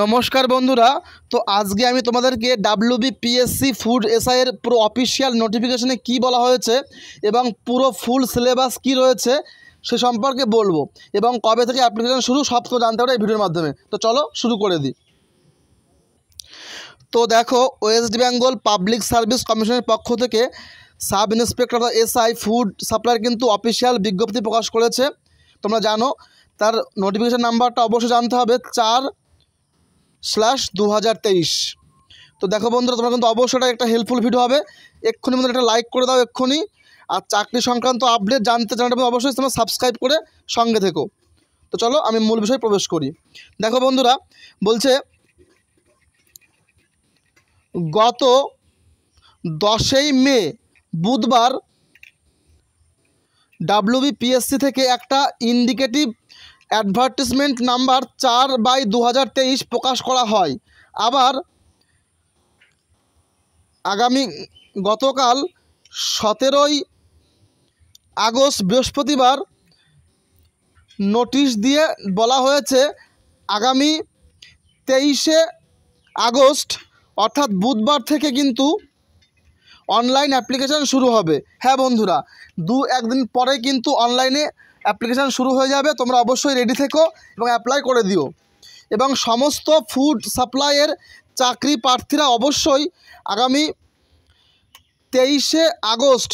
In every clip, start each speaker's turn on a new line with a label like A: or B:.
A: নমস্কার বন্ধুরা তো আজকে আমি তোমাদেরকে ডাব্লিউবি পিএসসি ফুড এসআইয়ের পুরো অফিসিয়াল নোটিফিকেশনে কি বলা হয়েছে এবং পুরো ফুল সিলেবাস কি রয়েছে সে সম্পর্কে বলবো এবং কবে থেকে অ্যাপ্লিকেশন শুরু সব তো জানতে পারো এই ভিডিওর মাধ্যমে তো চলো শুরু করে দিই তো দেখো ওয়েস্ট বেঙ্গল পাবলিক সার্ভিস কমিশনের পক্ষ থেকে sub inspector SI food supply কিন্তু অফিসিয়াল বিজ্ঞপ্তি প্রকাশ করেছে তোমরা জানো তার নোটিফিকেশান নাম্বারটা অবশ্যই জানতে হবে চার স্ল্যাশ দু তো দেখো বন্ধুরা তোমরা কিন্তু অবশ্যই একটা হেল্পফুল ভিডিও হবে এক্ষুনি বন্ধুরা একটা লাইক করে দাও এক্ষুনি আর চাকরি সংক্রান্ত আপডেট জানতে চ্যানেলটা অবশ্যই তোমরা সাবস্ক্রাইব করে সঙ্গে থেকো তো চলো আমি মূল বিষয়ে প্রবেশ করি দেখো বন্ধুরা বলছে গত দশই মে বুধবার ডাব্লিউবিপিএসসি থেকে একটা ইন্ডিকেটিভ অ্যাডভার্টিসমেন্ট নাম্বার চার বাই দু প্রকাশ করা হয় আবার আগামী গতকাল সতেরোই আগস্ট বৃহস্পতিবার নোটিশ দিয়ে বলা হয়েছে আগামী তেইশে আগস্ট অর্থাৎ বুধবার থেকে কিন্তু অনলাইন অ্যাপ্লিকেশান শুরু হবে হ্যাঁ বন্ধুরা দু একদিন পরে কিন্তু অনলাইনে অ্যাপ্লিকেশান শুরু হয়ে যাবে তোমরা অবশ্যই রেডি থেকো এবং অ্যাপ্লাই করে দিও এবং সমস্ত ফুড সাপ্লাইয়ের চাকরি প্রার্থীরা অবশ্যই আগামী তেইশে আগস্ট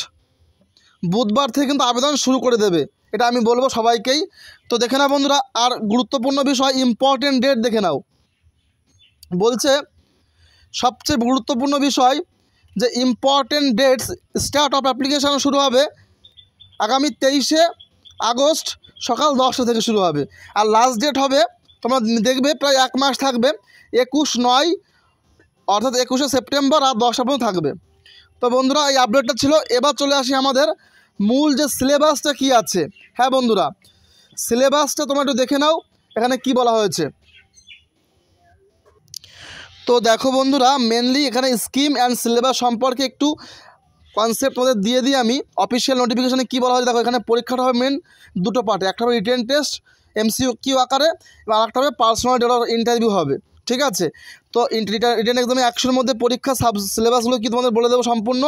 A: বুধবার থেকে কিন্তু আবেদন শুরু করে দেবে এটা আমি বলবো সবাইকেই তো দেখে নাও বন্ধুরা আর গুরুত্বপূর্ণ বিষয় ইম্পর্টেন্ট ডেট দেখে নাও বলছে সবচেয়ে গুরুত্বপূর্ণ বিষয় যে important dates start of application শুরু হবে আগামী তেইশে আগস্ট সকাল দশটা থেকে শুরু হবে আর লাস্ট ডেট হবে তোমরা দেখবে প্রায় এক মাস থাকবে একুশ নয় অর্থাৎ একুশে সেপ্টেম্বর আর দশটা পর্যন্ত থাকবে তো বন্ধুরা এই আপডেটটা ছিল এবার চলে আসি আমাদের মূল যে সিলেবাসটা কি আছে হ্যাঁ বন্ধুরা সিলেবাসটা তোমরা একটু দেখে নাও এখানে কি বলা হয়েছে তো দেখো বন্ধুরা মেনলি এখানে স্কিম অ্যান্ড সিলেবাস সম্পর্কে একটু কনসেপ্ট তোমাদের দিয়ে দিই আমি অফিসিয়াল নোটিফিকেশানে কী বলা হয় দেখো এখানে পরীক্ষাটা হবে মেন দুটো পার্টে একটা হবে রিটেন টেস্ট এমসিউ কিউ আকারে এবং আরেকটা হবে পার্সোনাল ডেটার ইন্টারভিউ হবে ঠিক আছে তো রিটার্ন একদম একশোর মধ্যে পরীক্ষা সাব সিলেবাসগুলো কি তোমাদের বলে দেবো সম্পূর্ণ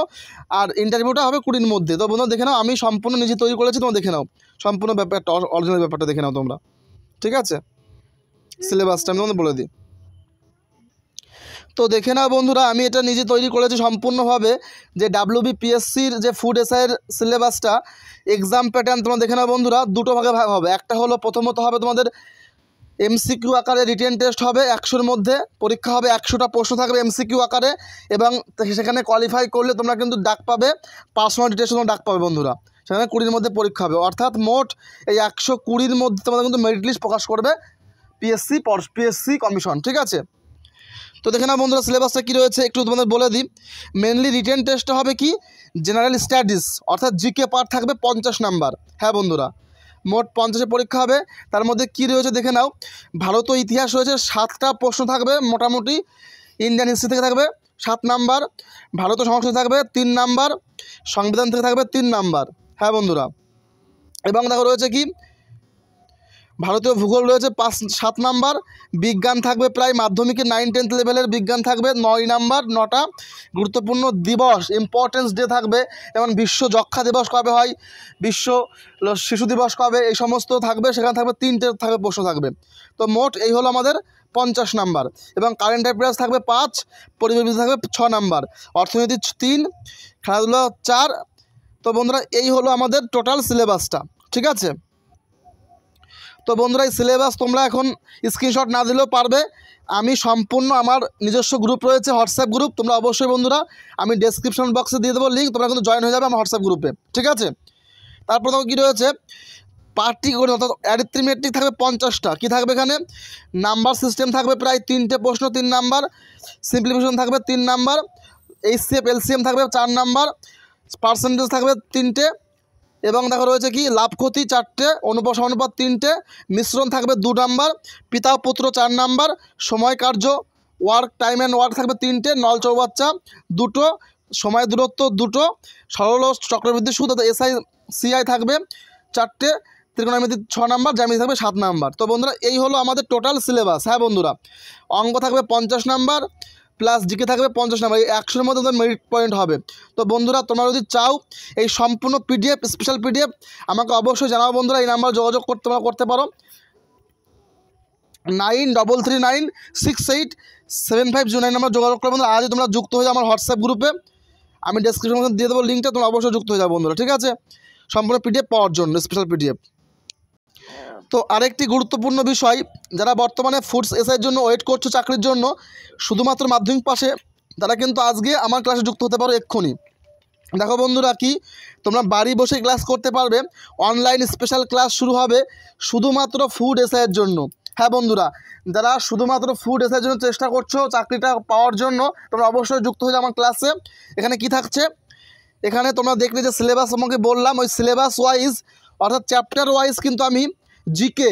A: আর ইন্টারভিউটা হবে কুড়ির মধ্যে তো বন্ধু দেখে নাও আমি সম্পূর্ণ নিজে তৈরি করেছি তোমরা দেখে নাও সম্পূর্ণ ব্যাপারটা অরিজিনাল ব্যাপারটা দেখে নাও তোমরা ঠিক আছে সিলেবাসটা আমি তোমাদের বলে দিই তো দেখে নাও বন্ধুরা আমি এটা নিজে তৈরি করেছি সম্পূর্ণভাবে যে ডাব্লিউবিপিএসসির যে ফুড এসআইয়ের সিলেবাসটা এক্সাম প্যাটার্ন তোমরা দেখে নাও বন্ধুরা দুটো ভাগে ভাগ হবে একটা হলো প্রথমত হবে তোমাদের এমসিকিউ আকারে রিটেন টেস্ট হবে একশোর মধ্যে পরীক্ষা হবে একশোটা প্রশ্ন থাকবে এমসিকিউ আকারে এবং সেখানে কোয়ালিফাই করলে তোমরা কিন্তু ডাক পাবে পার্সোনালিটি টেস্ট তোমরা ডাক পাবে বন্ধুরা সেখানে কুড়ির মধ্যে পরীক্ষা হবে অর্থাৎ মোট এই একশো কুড়ির মধ্যে তোমাদের কিন্তু মেরিট লিস্ট প্রকাশ করবে পিএসসি পিএসসি কমিশন ঠিক আছে তো দেখে না বন্ধুরা সিলেবাসটা কী রয়েছে একটু তোমাদের বলে দিই মেনলি রিটেন টেস্টটা হবে কি জেনারেল স্টাডিজ অর্থাৎ জিকে পার্ট থাকবে পঞ্চাশ নাম্বার হ্যাঁ বন্ধুরা মোট পঞ্চাশে পরীক্ষা হবে তার মধ্যে কি রয়েছে দেখে নাও ভারত ইতিহাস রয়েছে সাতটা প্রশ্ন থাকবে মোটামুটি ইন্ডিয়ান হিস্ট্রি থেকে থাকবে সাত নাম্বার ভারত সংস্কৃতি থাকবে তিন নাম্বার সংবিধান থেকে থাকবে তিন নাম্বার হ্যাঁ বন্ধুরা এবং দেখো রয়েছে কি ভারতীয় ভূগোল রয়েছে পাঁচ সাত নাম্বার বিজ্ঞান থাকবে প্রায় মাধ্যমিকে নাইন টেন্থ লেভেলের বিজ্ঞান থাকবে নয় নাম্বার নটা গুরুত্বপূর্ণ দিবস ইম্পর্টেন্স ডে থাকবে যেমন বিশ্ব যক্ষা দিবস কবে হয় বিশ্ব শিশু দিবস কবে এই সমস্ত থাকবে সেখানে থাকবে তিনটে থাকবে প্রশ্ন থাকবে তো মোট এই হলো আমাদের পঞ্চাশ নাম্বার এবং কারেন্ট অ্যাফেয়ার্স থাকবে পাঁচ পরিবেশ থাকবে ছ নাম্বার অর্থনীতি তিন খেলাধুলা চার তো বন্ধুরা এই হলো আমাদের টোটাল সিলেবাসটা ঠিক আছে তো বন্ধুরা এই সিলেবাস তোমরা এখন স্ক্রিনশট না দিলেও পারবে আমি সম্পূর্ণ আমার নিজস্ব গ্রুপ রয়েছে হোয়াটসঅ্যাপ গ্রুপ তোমরা অবশ্যই বন্ধুরা আমি ডেসক্রিপশন বক্সে দিয়ে দেবো লিঙ্ক তোমরা কিন্তু জয়েন হয়ে যাবে আমার হোয়াটসঅ্যাপ গ্রুপে ঠিক আছে তারপর তোমার কী রয়েছে পার্টিগণিত অর্থাৎ অ্যারিথ্রিমেট্রিক থাকবে পঞ্চাশটা কী থাকবে এখানে নাম্বার সিস্টেম থাকবে প্রায় তিনটে প্রশ্ন তিন নাম্বার সিম্পলিফিকেশন থাকবে তিন নাম্বার এইচসিএফ এলসিএম থাকবে চার নাম্বার পার্সেন্টেজ থাকবে তিনটে এবং দেখো রয়েছে কি লাভ ক্ষতি চারটে অনুপাত অনুপাত তিনটে মিশ্রণ থাকবে দু নাম্বার পিতা পুত্র চার নাম্বার সময় কার্য ওয়ার্ক টাইম অ্যান্ড ওয়ার্ক থাকবে তিনটে নল চৌবাচ্চা দুটো সময় দূরত্ব দুটো সরল চক্রবৃদ্ধি সুদ অর্থাৎ এসআই সিআই থাকবে চারটে ত্রিকোণমিতি ছ নাম্বার জামিতি থাকবে সাত নাম্বার তো বন্ধুরা এই হলো আমাদের টোটাল সিলেবাস হ্যাঁ বন্ধুরা অঙ্ক থাকবে পঞ্চাশ নাম্বার প্লাস জিকে থাকবে পঞ্চাশ নাম্বার একশোর মধ্যে তোমাদের মেরিট পয়েন্ট হবে তো বন্ধুরা তোমরা যদি চাও এই সম্পূর্ণ পিডিএফ স্পেশাল পিডিএফ আমাকে অবশ্যই জানাবো বন্ধুরা এই নাম্বার যোগাযোগ করতে করতে পারো nine double three nine six eight seven five zero nine number যোগাযোগ করো বন্ধুরা আজই তোমরা যুক্ত হয়ে যাও আমার হোয়াটসঅ্যাপ গ্রুপে আমি ডেসক্রিপশন দিয়ে দেবো লিঙ্কটা তোমরা অবশ্যই যুক্ত হয়ে যাও বন্ধুরা ঠিক আছে সম্পূর্ণ পিডিএফ পাওয়ার জন্য স্পেশাল পিডিএফ তো আরেকটি গুরুত্বপূর্ণ বিষয় যারা বর্তমানে ফুডস এসআই জন্য ওয়েট করছো চাকরির জন্য শুধুমাত্র মাধ্যমিক পাশে তারা কিন্তু আজকে আমার ক্লাসে যুক্ত হতে পারো এক্ষুনি দেখো বন্ধুরা কি তোমরা বাড়ি বসে ক্লাস করতে পারবে অনলাইন স্পেশাল ক্লাস শুরু হবে শুধুমাত্র ফুড এসআইয়ের জন্য হ্যাঁ বন্ধুরা যারা শুধুমাত্র ফুড এসআইয়ের জন্য চেষ্টা করছো চাকরিটা পাওয়ার জন্য তোমরা অবশ্যই যুক্ত হয়ে আমার ক্লাসে এখানে কি থাকছে এখানে তোমরা দেখলে যে সিলেবাস আমাকে বললাম ওই সিলেবাস ওয়াইজ অর্থাৎ চ্যাপ্টার ওয়াইজ কিন্তু আমি জিকে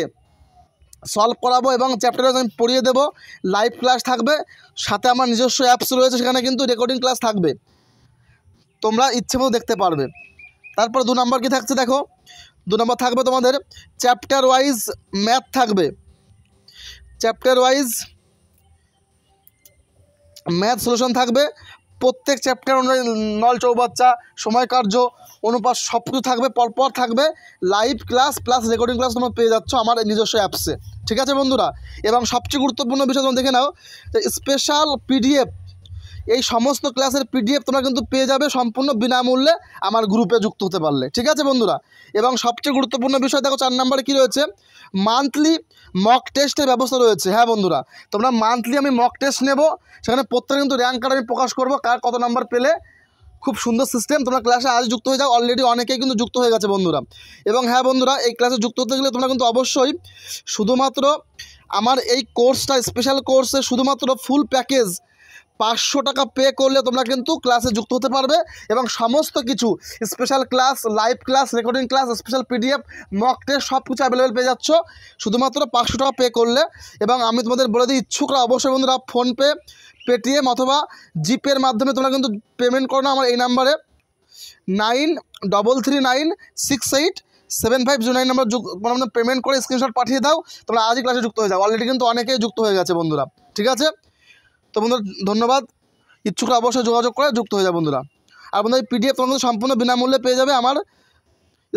A: সলভ করাবো এবং চ্যাপ্টারে আমি পড়িয়ে দেবো লাইভ ক্লাস থাকবে সাথে আমার নিজস্ব অ্যাপস রয়েছে সেখানে কিন্তু রেকর্ডিং ক্লাস থাকবে তোমরা ইচ্ছে মতো দেখতে পারবে তারপর দু নম্বর কি থাকছে দেখো দু নম্বর থাকবে তোমাদের চ্যাপ্টার ওয়াইজ ম্যাথ থাকবে চ্যাপ্টার ওয়াইজ ম্যাথ সলিউশন থাকবে প্রত্যেক চ্যাপ্টার অনুযায়ী নল চৌবাচ্চা সময় কার্য অনুপাত সব কিছু থাকবে পরপর থাকবে live class plus recording class তোমরা পেয়ে যাচ্ছ আমার নিজস্ব অ্যাপসে ঠিক আছে বন্ধুরা এবং সবচেয়ে গুরুত্বপূর্ণ বিষয় তোমরা দেখে নাও যে স্পেশাল পিডিএফ এই সমস্ত ক্লাসের পিডিএফ তোমরা কিন্তু পেয়ে যাবে সম্পূর্ণ বিনামূল্যে আমার গ্রুপে যুক্ত হতে পারলে ঠিক আছে বন্ধুরা এবং সবচেয়ে গুরুত্বপূর্ণ বিষয় দেখো চার নাম্বারে কী রয়েছে মান্থলি মক টেস্টের ব্যবস্থা রয়েছে হ্যাঁ বন্ধুরা তোমরা মান্থলি আমি মক টেস্ট নেব সেখানে প্রত্যেক কিন্তু র্যাঙ্ক কার্ড আমি প্রকাশ করবো কার কত নাম্বার পেলে খুব সুন্দর সিস্টেম তোমরা ক্লাসে আজ যুক্ত হয়ে যাও অলরেডি অনেকেই কিন্তু যুক্ত হয়ে গেছে বন্ধুরা এবং হ্যাঁ বন্ধুরা এই ক্লাসে যুক্ত হতে গেলে তোমরা কিন্তু অবশ্যই শুধুমাত্র আমার এই কোর্সটা স্পেশাল কোর্সে শুধুমাত্র ফুল প্যাকেজ পাঁচশো টাকা পে করলে তোমরা কিন্তু ক্লাসে যুক্ত হতে পারবে এবং সমস্ত কিছু special class live class recording class special PDF mock test সব কিছু অ্যাভেলেবেল পেয়ে যাচ্ছ শুধুমাত্র পাঁচশো টাকা পে করলে এবং আমি তোমাদের বলে দিই ইচ্ছুকরা অবশ্যই বন্ধুরা ফোনপে পেটিএম অথবা জিপের মাধ্যমে তোমরা কিন্তু পেমেন্ট করো না আমার এই নাম্বারে nine double three nine six eight seven five zero nine number তোমরা পেমেন্ট করে স্ক্রিনশট পাঠিয়ে দাও তোমরা আজই ক্লাসে যুক্ত হয়ে যাও অলরেডি কিন্তু অনেকেই যুক্ত হয়ে গেছে বন্ধুরা ঠিক আছে তো বন্ধুরা ধন্যবাদ ইচ্ছুকরা অবশ্যই যোগাযোগ করে যুক্ত হয়ে যাবে বন্ধুরা আর বন্ধুরা পিডিএফ তোমাদের সম্পূর্ণ বিনামূল্যে পেয়ে যাবে আমার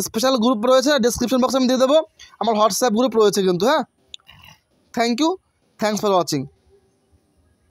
A: স্পেশাল গ্রুপ রয়েছে ডিসক্রিপশন বক্সে আমি দিয়ে দেবো আমার হোয়াটসঅ্যাপ গ্রুপ রয়েছে কিন্তু হ্যাঁ thank you thanks for watching